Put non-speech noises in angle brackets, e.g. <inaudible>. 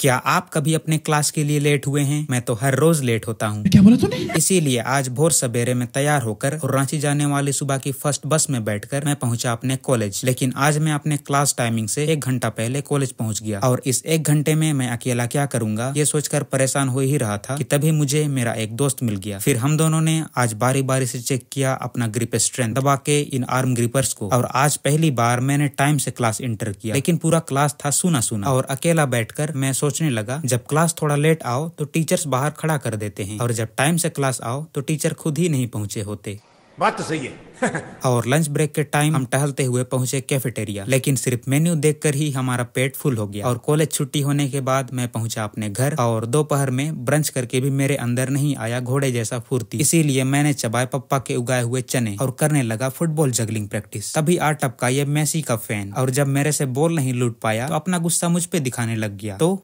क्या आप कभी अपने क्लास के लिए लेट हुए हैं मैं तो हर रोज लेट होता हूँ क्या बोला तूने इसीलिए आज भोर सवेरे में तैयार होकर और रांची जाने वाली सुबह की फर्स्ट बस में बैठकर मैं पहुंचा अपने कॉलेज लेकिन आज मैं अपने क्लास टाइमिंग से एक घंटा पहले कॉलेज पहुंच गया और इस एक घंटे में मैं अकेला क्या करूंगा ये सोचकर परेशान हो ही रहा था की तभी मुझे मेरा एक दोस्त मिल गया फिर हम दोनों ने आज बारी बारी से चेक किया अपना ग्रिप स्ट्रेंथ दबा के इन आर्म ग्रिपर्स को और आज पहली बार मैंने टाइम से क्लास इंटर किया लेकिन पूरा क्लास था सुना सुना और अकेला बैठकर मैं सोचने लगा जब क्लास थोड़ा लेट आओ तो टीचर्स बाहर खड़ा कर देते हैं और जब टाइम से क्लास आओ तो टीचर खुद ही नहीं पहुंचे होते बात तो सही है <laughs> और लंच ब्रेक के टाइम हम टहलते हुए पहुंचे कैफेटेरिया लेकिन सिर्फ मेन्यू देखकर ही हमारा पेट फुल हो गया और कॉलेज छुट्टी होने के बाद मैं पहुंचा अपने घर और दोपहर में ब्रंच करके भी मेरे अंदर नहीं आया घोड़े जैसा फुर्ती इसीलिए मैंने चबाए पप्पा के उगाए हुए चने और करने लगा फुटबॉल जगलिंग प्रैक्टिस तभी आ टपका ये मैसी का फैन और जब मेरे से बॉल नहीं लूट पाया तो अपना गुस्सा मुझ पे दिखाने लग गया तो